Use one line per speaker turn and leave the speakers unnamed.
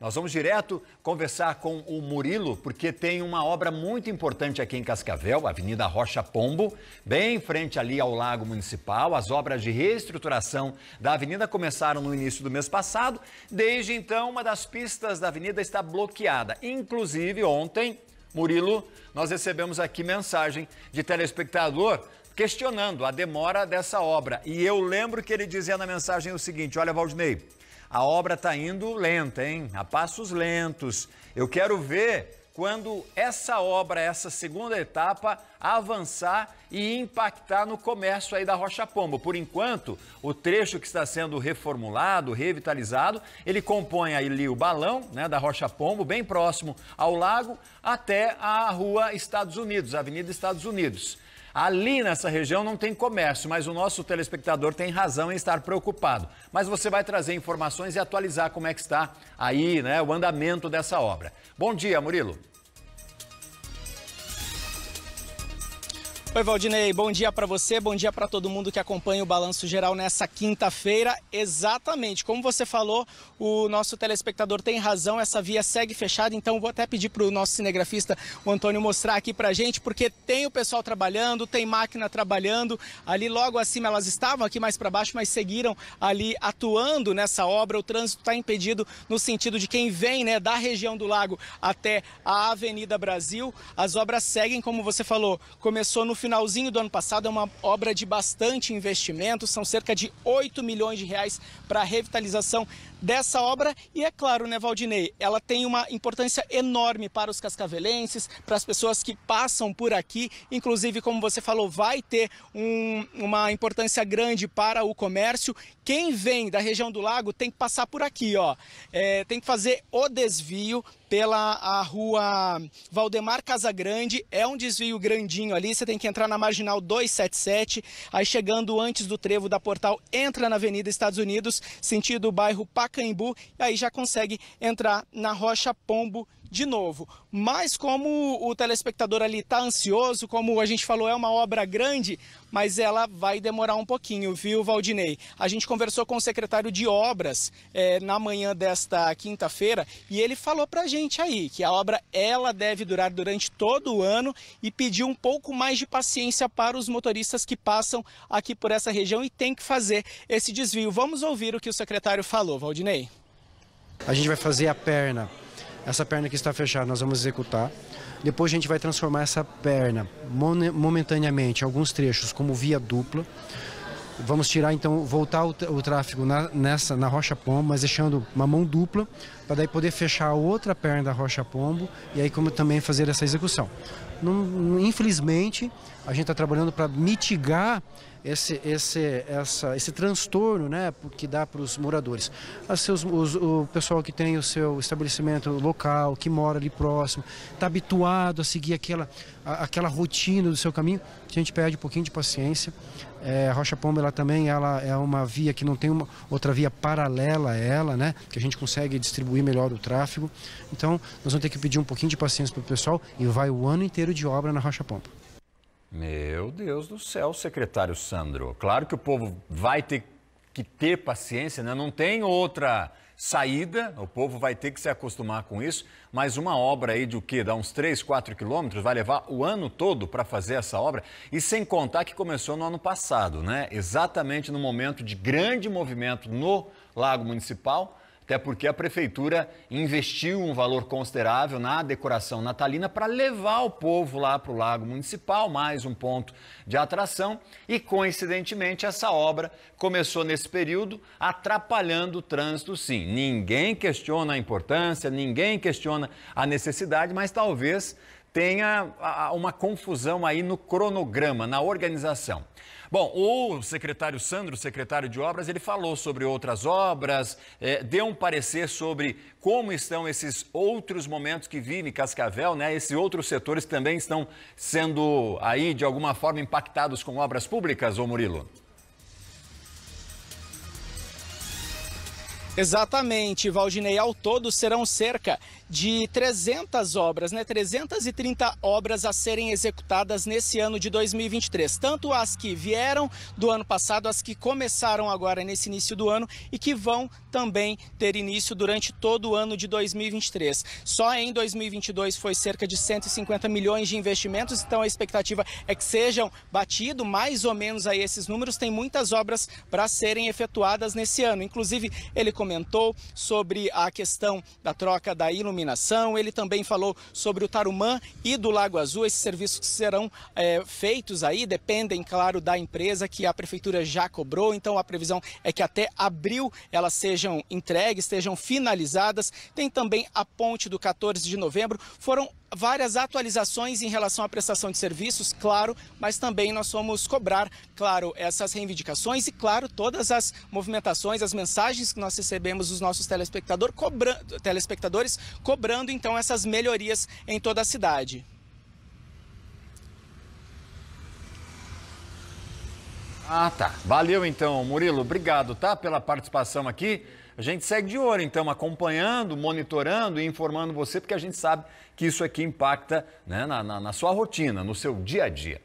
Nós vamos direto conversar com o Murilo, porque tem uma obra muito importante aqui em Cascavel, Avenida Rocha Pombo, bem em frente ali ao Lago Municipal. As obras de reestruturação da avenida começaram no início do mês passado. Desde então, uma das pistas da avenida está bloqueada. Inclusive, ontem, Murilo, nós recebemos aqui mensagem de telespectador questionando a demora dessa obra. E eu lembro que ele dizia na mensagem o seguinte: Olha, Valdinei a obra está indo lenta, hein? A passos lentos. Eu quero ver quando essa obra, essa segunda etapa, avançar e impactar no comércio aí da Rocha Pombo. Por enquanto, o trecho que está sendo reformulado, revitalizado, ele compõe ali o balão né, da Rocha Pombo, bem próximo ao lago, até a rua Estados Unidos, Avenida Estados Unidos. Ali nessa região não tem comércio, mas o nosso telespectador tem razão em estar preocupado. Mas você vai trazer informações e atualizar como é que está aí, né, o andamento dessa obra. Bom dia, Murilo.
Oi, Valdinei, bom dia para você, bom dia para todo mundo que acompanha o Balanço Geral nessa quinta-feira. Exatamente, como você falou, o nosso telespectador tem razão, essa via segue fechada, então vou até pedir para o nosso cinegrafista, o Antônio, mostrar aqui para gente, porque tem o pessoal trabalhando, tem máquina trabalhando, ali logo acima elas estavam, aqui mais para baixo, mas seguiram ali atuando nessa obra, o trânsito está impedido no sentido de quem vem né, da região do lago até a Avenida Brasil. As obras seguem, como você falou, começou no final finalzinho do ano passado. É uma obra de bastante investimento, são cerca de 8 milhões de reais para a revitalização dessa obra. E é claro, né, Valdinei, ela tem uma importância enorme para os cascavelenses, para as pessoas que passam por aqui. Inclusive, como você falou, vai ter um, uma importância grande para o comércio. Quem vem da região do lago tem que passar por aqui, ó. É, tem que fazer o desvio pela a rua Valdemar Casagrande. É um desvio grandinho ali, você tem que entrar na marginal 277. Aí chegando antes do trevo da Portal, entra na Avenida Estados Unidos, sentido bairro Pacaembu. E aí já consegue entrar na Rocha Pombo de novo. Mas como o telespectador ali está ansioso, como a gente falou, é uma obra grande, mas ela vai demorar um pouquinho, viu, Valdinei? A gente conversou com o secretário de obras é, na manhã desta quinta-feira e ele falou para a gente aí que a obra ela deve durar durante todo o ano e pediu um pouco mais de paciência para os motoristas que passam aqui por essa região e tem que fazer esse desvio. Vamos ouvir o que o secretário falou, Valdinei.
A gente vai fazer a perna essa perna que está fechada, nós vamos executar. Depois a gente vai transformar essa perna momentaneamente, alguns trechos, como via dupla. Vamos tirar então, voltar o, tráfego na, nessa, na rocha pombo, mas deixando uma mão dupla, para daí poder fechar a outra perna da rocha pombo e aí como também fazer essa execução. infelizmente, a gente está trabalhando para mitigar esse, esse, essa, esse transtorno né, que dá para os moradores. Seus, o pessoal que tem o seu estabelecimento local, que mora ali próximo, está habituado a seguir aquela, a, aquela rotina do seu caminho, a gente perde um pouquinho de paciência. É, a Rocha Pomba ela também ela é uma via que não tem uma, outra via paralela a ela, né, que a gente consegue distribuir melhor o tráfego. Então, nós vamos ter que pedir um pouquinho de paciência para o pessoal e vai o ano inteiro de obra na Rocha
pomba meu Deus do céu, secretário Sandro. Claro que o povo vai ter que ter paciência, né? não tem outra saída, o povo vai ter que se acostumar com isso, mas uma obra aí de o quê? Dá uns 3, 4 quilômetros, vai levar o ano todo para fazer essa obra, e sem contar que começou no ano passado, né? Exatamente no momento de grande movimento no Lago Municipal, até porque a prefeitura investiu um valor considerável na decoração natalina para levar o povo lá para o Lago Municipal, mais um ponto de atração. E coincidentemente, essa obra começou nesse período, atrapalhando o trânsito, sim. Ninguém questiona a importância, ninguém questiona a necessidade, mas talvez tenha uma confusão aí no cronograma, na organização. Bom, o secretário Sandro, secretário de obras, ele falou sobre outras obras, é, deu um parecer sobre como estão esses outros momentos que vive Cascavel, né? Esses outros setores que também estão sendo aí de alguma forma impactados com obras públicas, ô Murilo. Exatamente, Valdinei. Ao todo serão
cerca de 300 obras, né? 330 obras a serem executadas nesse ano de 2023. Tanto as que vieram do ano passado, as que começaram agora nesse início do ano e que vão também ter início durante todo o ano de 2023. Só em 2022 foi cerca de 150 milhões de investimentos, então a expectativa é que sejam batidos mais ou menos aí esses números. Tem muitas obras para serem efetuadas nesse ano. Inclusive, ele começou comentou sobre a questão da troca da iluminação, ele também falou sobre o Tarumã e do Lago Azul, esses serviços que serão é, feitos aí, dependem, claro, da empresa que a prefeitura já cobrou, então a previsão é que até abril elas sejam entregues, estejam finalizadas. Tem também a ponte do 14 de novembro, foram várias atualizações em relação à prestação de serviços, claro, mas também nós fomos cobrar, claro, essas reivindicações e, claro, todas as movimentações, as mensagens que nós recebemos recebemos os nossos telespectador cobra, telespectadores cobrando então essas melhorias em toda a cidade.
Ah, tá. Valeu então, Murilo. Obrigado, tá, pela participação aqui. A gente segue de ouro, então, acompanhando, monitorando e informando você, porque a gente sabe que isso aqui impacta né, na, na, na sua rotina, no seu dia a dia.